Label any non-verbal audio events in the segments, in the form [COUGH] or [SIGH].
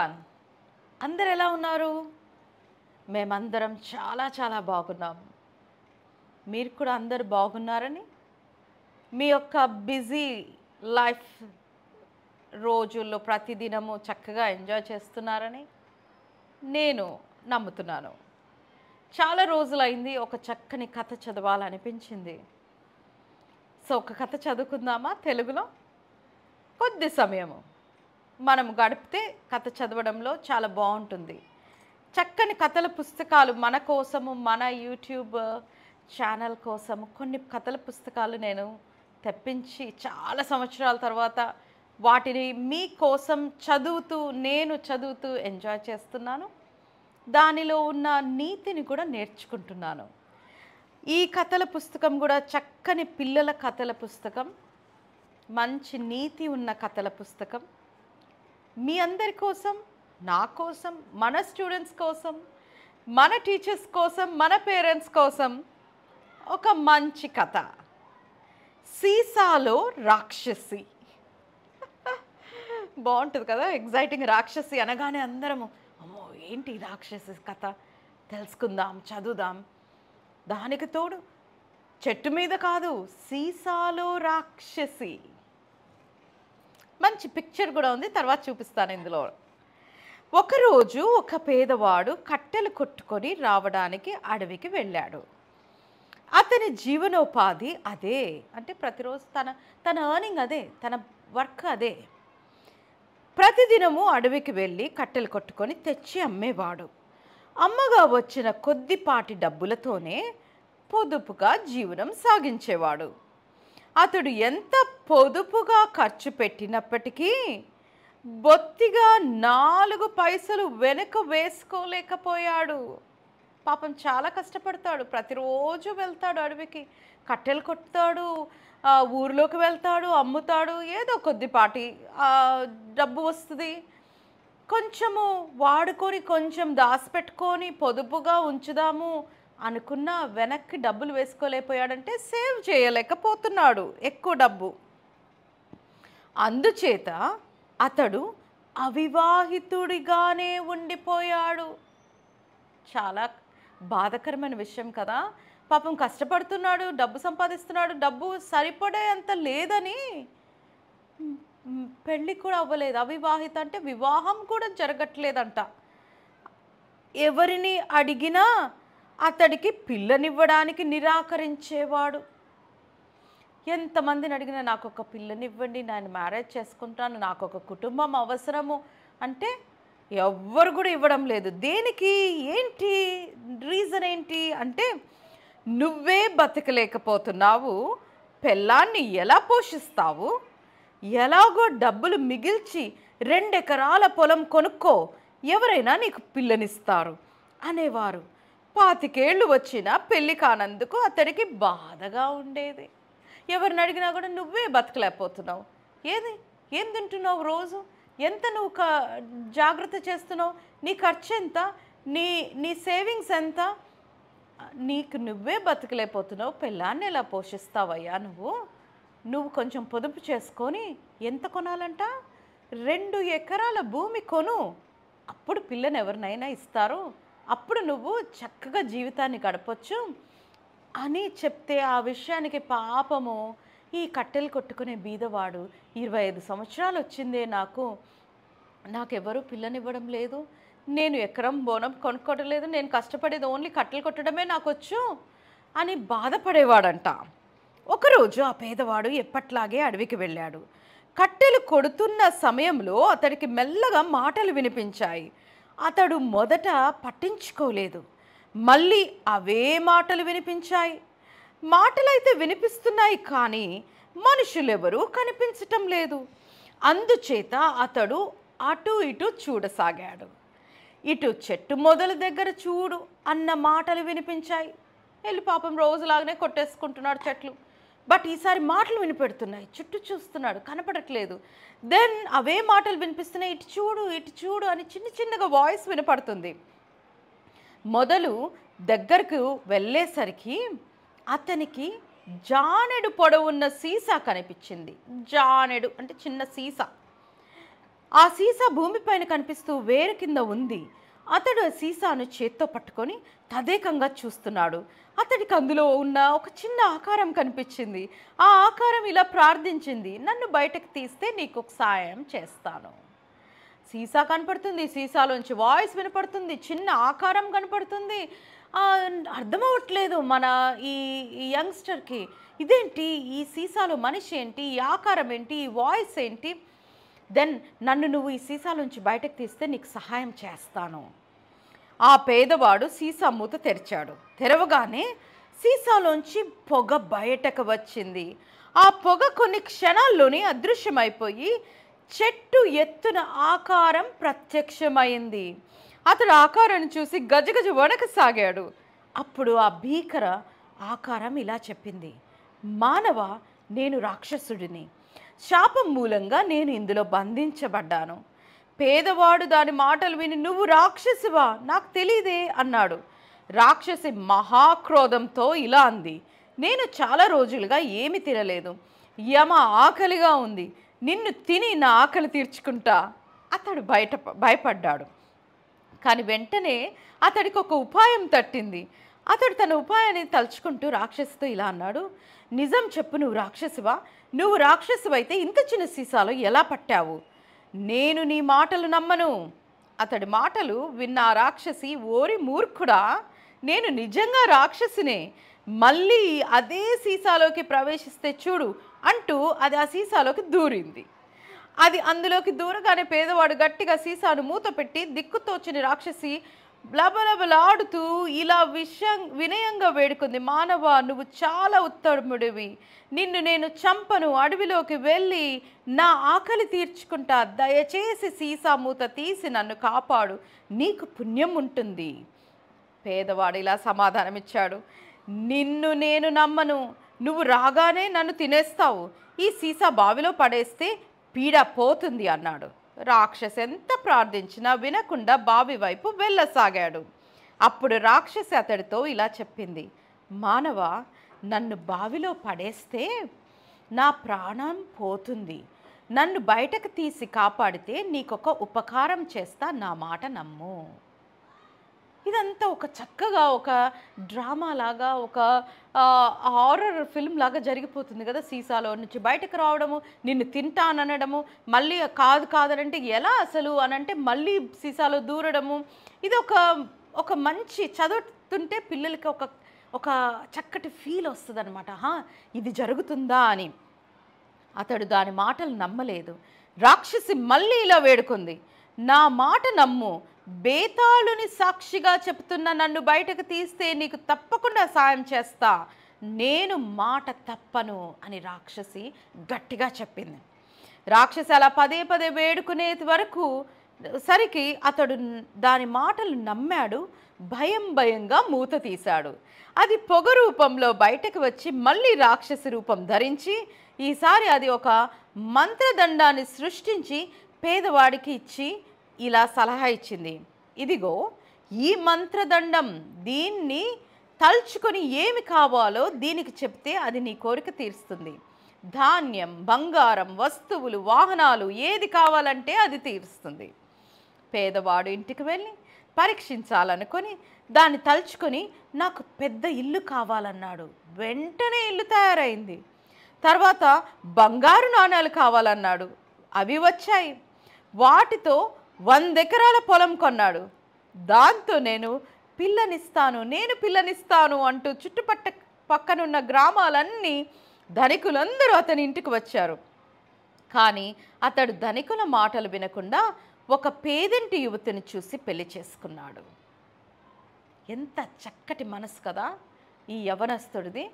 one అందరు ఎలా ఉన్నారు మేమందరం చాలా చాలా బాగున్నాం మీరు కూడా అందరు బాగున్నారని మీ యొక్క బిజీ లైఫ్ రోజుల్లో ప్రతిదినము చక్కగా ఎంజాయ్ చేస్తున్నారని నేను నమ్ముతున్నాను చాలా రోజులైంది ఒక చక్కని కథ చదవాలనిపించింది సో ఒక కథ చదువుకుందామా తెలుగులో కొద్ది సమయము మనం గడిపితే కథ చదవడంలో చాలా బాగుంటుంది చక్కని కథల పుస్తకాలు మన కోసము మన యూట్యూబ్ ఛానల్ కోసము కొన్ని కథల పుస్తకాలు నేను తెప్పించి చాలా సంవత్సరాల తర్వాత వాటిని మీ కోసం చదువుతూ నేను చదువుతూ ఎంజాయ్ చేస్తున్నాను దానిలో ఉన్న నీతిని కూడా నేర్చుకుంటున్నాను ఈ కథల పుస్తకం కూడా చక్కని పిల్లల కథల పుస్తకం మంచి నీతి ఉన్న కథల పుస్తకం మీ అందరి కోసం నా కోసం మన స్టూడెంట్స్ కోసం మన టీచర్స్ కోసం మన పేరెంట్స్ కోసం ఒక మంచి కథ సీసాలో రాక్షసి [LAUGHS] బాగుంటుంది కదా ఎగ్జైటింగ్ రాక్షసి అనగానే అందరము అమ్మో ఏంటి రాక్షసి కథ తెలుసుకుందాం చదువుదాం దానికి తోడు చెట్టు మీద కాదు సీసాలో రాక్షసి మంచి పిక్చర్ కూడా ఉంది తర్వాత చూపిస్తాను ఇందులో ఒకరోజు ఒక పేదవాడు కట్టెలు కొట్టుకొని రావడానికి అడవికి వెళ్ళాడు అతని జీవనోపాధి అదే అంటే ప్రతిరోజు తన తన ఎర్నింగ్ అదే తన వర్క్ అదే ప్రతిదినము అడవికి వెళ్ళి కట్టెలు కొట్టుకొని తెచ్చి అమ్మేవాడు అమ్మగా వచ్చిన కొద్దిపాటి డబ్బులతోనే పొదుపుగా జీవనం సాగించేవాడు అతడు ఎంత పొదుపుగా ఖర్చు పెట్టినప్పటికీ బొత్తిగా నాలుగు పైసలు వెనుక వేసుకోలేకపోయాడు పాపం చాలా కష్టపడతాడు ప్రతిరోజు వెళ్తాడు అడవికి కట్టెలు కొట్టుతాడు ఊర్లోకి వెళ్తాడు అమ్ముతాడు ఏదో కొద్దిపాటి డబ్బు వస్తుంది కొంచెము వాడుకొని కొంచెం దాచిపెట్టుకొని పొదుపుగా ఉంచుదాము అనుకున్న వెనక్కి డబ్బులు వేసుకోలేకపోయాడంటే సేవ్ చేయలేకపోతున్నాడు ఎక్కువ డబ్బు అందుచేత అతడు అవివాహితుడిగానే ఉండిపోయాడు చాలా బాధకరమైన విషయం కదా పాపం కష్టపడుతున్నాడు డబ్బు సంపాదిస్తున్నాడు డబ్బు సరిపడే అంత లేదని పెళ్ళి కూడా అవ్వలేదు అవివాహిత అంటే వివాహం కూడా జరగట్లేదంట ఎవరిని అడిగినా అతడికి పిల్లనివ్వడానికి నిరాకరించేవాడు ఎంతమందిని అడిగినా నాకు ఒక పిల్లనివ్వండి నేను మ్యారేజ్ చేసుకుంటాను నాకు ఒక కుటుంబం అవసరము అంటే ఎవ్వరు కూడా ఇవ్వడం లేదు దేనికి ఏంటి రీజన్ ఏంటి అంటే నువ్వే బతకలేకపోతున్నావు పిల్లాన్ని ఎలా పోషిస్తావు ఎలాగో డబ్బులు మిగిల్చి రెండెకరాల పొలం కొనుక్కో ఎవరైనా నీకు పిల్లనిస్తారు అనేవారు పాతికేళ్ళు వచ్చినా పెళ్లి కానందుకు అతడికి బాధగా ఉండేది ఎవరిని అడిగినా కూడా నువ్వే బతకలేకపోతున్నావు ఏది ఏం తింటున్నావు రోజు ఎంత నువ్వు క జాగ్రత్త చేస్తున్నావు నీ ఖర్చు ఎంత నీ నీ సేవింగ్స్ ఎంత నీకు నువ్వే బతకలేకపోతున్నావు పిల్లాన్ని ఎలా పోషిస్తావయ్యా నువ్వు నువ్వు కొంచెం పొదుపు చేసుకొని ఎంత కొనాలంట రెండు ఎకరాల భూమి కొను అప్పుడు పిల్లని ఎవరినైనా ఇస్తారు అప్పుడు నువ్వు చక్కగా జీవితాన్ని గడపచ్చు అని చెప్తే ఆ విషయానికి పాపము ఈ కట్టెలు కొట్టుకునే బీదవాడు ఇరవై ఐదు సంవత్సరాలు వచ్చిందే నాకు నాకెవరూ పిల్లనివ్వడం లేదు నేను ఎకరం బోనం కొనుక్కోవడం లేదు నేను కష్టపడేది ఓన్లీ కట్టెలు కొట్టడమే నాకు వచ్చు అని బాధపడేవాడంట ఒకరోజు ఆ పేదవాడు ఎప్పట్లాగే అడవికి వెళ్ళాడు కట్టెలు కొడుతున్న సమయంలో అతడికి మెల్లగా మాటలు వినిపించాయి అతడు మొదట పట్టించుకోలేదు మళ్ళీ అవే మాటలు వినిపించాయి మాటలైతే వినిపిస్తున్నాయి కానీ మనుషులెవరూ కనిపించటం లేదు అందుచేత అతడు అటు ఇటు చూడసాగాడు ఇటు చెట్టు మొదల దగ్గర చూడు అన్న మాటలు వినిపించాయి వెళ్ళి పాపం రోజులాగానే కొట్టేసుకుంటున్నాడు చెట్లు బట్ ఈసారి మాటలు వినిపెడుతున్నాయి చుట్టూ చూస్తున్నాడు కనపడట్లేదు దెన్ అవే మాటలు వినిపిస్తున్నాయి ఇటు చూడు ఇటు చూడు అని చిన్న చిన్నగా వాయిస్ వినపడుతుంది మొదలు దగ్గరకు వెళ్ళేసరికి అతనికి జానెడు పొడవున్న సీసా కనిపించింది జానెడు అంటే చిన్న సీసా ఆ సీసా భూమిపైన కనిపిస్తూ వేరు కింద ఉంది అతడు సీసాను చేత్తో పట్టుకొని తదేకంగా చూస్తున్నాడు అతడికి అందులో ఉన్న ఒక చిన్న ఆకారం కనిపించింది ఆ ఆకారం ఇలా ప్రార్థించింది నన్ను బయటకు తీస్తే నీకు ఒక సాయం చేస్తాను సీసా కనపడుతుంది సీసాలోంచి వాయిస్ వినపడుతుంది చిన్న ఆకారం కనపడుతుంది అర్థమవట్లేదు మన ఈ యంగ్స్టర్కి ఇదేంటి ఈ సీసాలో మనిషి ఏంటి ఈ ఆకారం ఏంటి ఈ వాయిస్ ఏంటి దెన్ నన్ను నువ్వు ఈ సీసాలోంచి బయటకు తీస్తే నీకు సహాయం చేస్తాను ఆ పేదవాడు సీసా మూత తెరిచాడు తెరవగానే సీసాలోంచి పొగ బయటకు వచ్చింది ఆ పొగ కొన్ని క్షణాల్లోనే అదృశ్యమైపోయి చెట్టు ఎత్తున ఆకారం ప్రత్యక్షమైంది అతడు ఆకారాన్ని చూసి గజగజ వణకసాగాడు అప్పుడు ఆ భీకర ఆకారం ఇలా చెప్పింది మానవ నేను రాక్షసుడిని శాపం మూలంగా నేను ఇందులో బంధించబడ్డాను పేదవాడు దాని మాటలు విని నువ్వు రాక్షసివా నాకు తెలియదే అన్నాడు రాక్షసి మహాక్రోధంతో ఇలా అంది నేను చాలా రోజులుగా ఏమి తినలేదు యమ ఆకలిగా ఉంది నిన్ను తిని నా ఆకలి తీర్చుకుంటా అతడు బయట భయపడ్డాడు కానీ వెంటనే అతడికి ఒక ఉపాయం తట్టింది అతడు తన ఉపాయాన్ని తలుచుకుంటూ రాక్షసితో ఇలా అన్నాడు నిజం చెప్పు నువ్వు రాక్షసివా నువ్వు రాక్షసివైతే ఇంత చిన్న సీసాలో ఎలా పట్టావు నేను నీ మాటలు నమ్మను అతడి మాటలు విన్న రాక్షసి ఓరి మూర్ఖుడా నేను నిజంగా రాక్షసినే మళ్ళీ అదే సీసాలోకి ప్రవేశిస్తే చూడు అంటూ అది ఆ సీసాలోకి దూరింది అది అందులోకి దూరగానే పేదవాడు గట్టిగా సీసాను మూత పెట్టి దిక్కుతోచని రాక్షసి లబలబలాడుతూ ఇలా విషయం వినయంగా వేడుకుంది మానవ నువ్వు చాలా ఉత్తముడివి నిన్ను నేను చంపను అడవిలోకి వెళ్ళి నా ఆకలి తీర్చుకుంటా దయచేసి సీసా మూత తీసి నన్ను కాపాడు నీకు పుణ్యం ఉంటుంది పేదవాడు ఇలా సమాధానమిచ్చాడు నిన్ను నేను నమ్మను నువ్వు రాగానే నన్ను తినేస్తావు ఈ సీసా బావిలో పడేస్తే పీడ పోతుంది అన్నాడు రాక్షస్ ఎంత ప్రార్థించినా వినకుండా బావి వైపు వెళ్ళసాగాడు అప్పుడు రాక్షసి అతడితో ఇలా చెప్పింది మానవ నన్ను బావిలో పడేస్తే నా ప్రాణం పోతుంది నన్ను బయటకు తీసి కాపాడితే నీకొక ఉపకారం చేస్తా నా మాట నమ్ము ఇదంతా ఒక చక్కగా ఒక డ్రామా లాగా ఒక హారర్ ఫిల్మ్ లాగా జరిగిపోతుంది కదా సీసాలో నుంచి బయటకు రావడము నిన్ను తింటాననడము మళ్ళీ కాదు కాదనంటే ఎలా అసలు అనంటే మళ్ళీ సీసాలో దూరడము ఇది ఒక ఒక మంచి చదువుతుంటే పిల్లలకి ఒక ఒక చక్కటి ఫీల్ వస్తుంది అనమాట ఇది జరుగుతుందా అని అతడు దాని మాటలు నమ్మలేదు రాక్షసి మళ్ళీ ఇలా వేడుకుంది నా మాట నమ్ము బేతాళుని సాక్షిగా చెప్తున్న నన్ను బయటకు తీస్తే నీకు తప్పకుండా సాయం చేస్తా నేను మాట తప్పను అని రాక్షసి గట్టిగా చెప్పింది రాక్షసి అలా పదే పదే వేడుకునే వరకు సరికి అతడు దాని మాటలు నమ్మాడు భయం భయంగా మూత తీశాడు అది పొగ రూపంలో బయటకు వచ్చి మళ్ళీ రాక్షసి రూపం ధరించి ఈసారి అది ఒక మంత్రదండాన్ని సృష్టించి పేదవాడికి ఇచ్చి ఇలా సలహా ఇచ్చింది ఇదిగో ఈ మంత్రదండం దీన్ని తలుచుకొని ఏమి కావాలో దీనికి చెప్తే అది నీ కోరిక తీరుస్తుంది ధాన్యం బంగారం వస్తువులు వాహనాలు ఏది కావాలంటే అది తీరుస్తుంది పేదవాడు ఇంటికి వెళ్ళి పరీక్షించాలనుకొని దాన్ని తలుచుకొని నాకు పెద్ద ఇల్లు కావాలన్నాడు వెంటనే ఇల్లు తయారైంది తర్వాత బంగారు నాణ్యాలు కావాలన్నాడు అవి వచ్చాయి వాటితో వందెకరాల పొలం కొన్నాడు దాంతో నేను పిల్లనిస్తాను నేను పిల్లనిస్తాను అంటూ చుట్టుపట్ట పక్కనున్న గ్రామాలన్నీ ధనికులందరూ అతని ఇంటికి వచ్చారు కానీ అతడు ధనికుల మాటలు వినకుండా ఒక పేదింటి యువతిని చూసి పెళ్లి చేసుకున్నాడు ఎంత చక్కటి మనసు కదా ఈ యవనస్తుడిది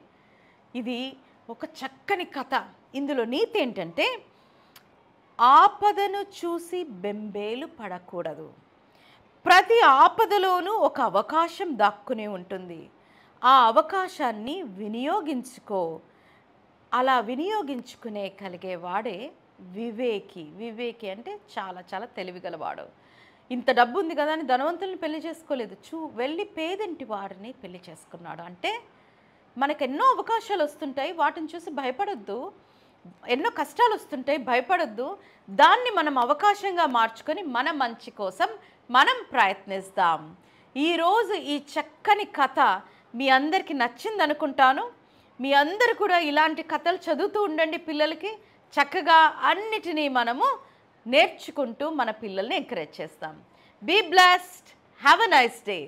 ఇది ఒక చక్కని కథ ఇందులో నీతి ఏంటంటే ఆపదను చూసి బెంబేలు పడకూడదు ప్రతి ఆపదలోనూ ఒక అవకాశం దాక్కునే ఉంటుంది ఆ అవకాశాన్ని వినియోగించుకో అలా వినియోగించుకునే కలిగే వాడే వివేకి వివేకి అంటే చాలా చాలా తెలివిగలవాడు ఇంత డబ్బు ఉంది కదా అని ధనవంతుల్ని పెళ్లి చేసుకోలేదు చూ వెళ్ళి పేదింటి వారిని పెళ్లి చేసుకున్నాడు అంటే మనకు ఎన్నో అవకాశాలు వస్తుంటాయి వాటిని చూసి భయపడొద్దు ఎన్నో కష్టాలు వస్తుంటాయి భయపడద్దు దాన్ని మనం అవకాశంగా మార్చుకొని మన మంచి కోసం మనం ప్రయత్నిస్తాం ఈరోజు ఈ చక్కని కథ మీ అందరికీ నచ్చింది అనుకుంటాను మీ అందరు కూడా ఇలాంటి కథలు చదువుతూ ఉండండి పిల్లలకి చక్కగా అన్నిటినీ మనము నేర్చుకుంటూ మన పిల్లల్ని ఎంకరేజ్ చేస్తాం be blast have a nice day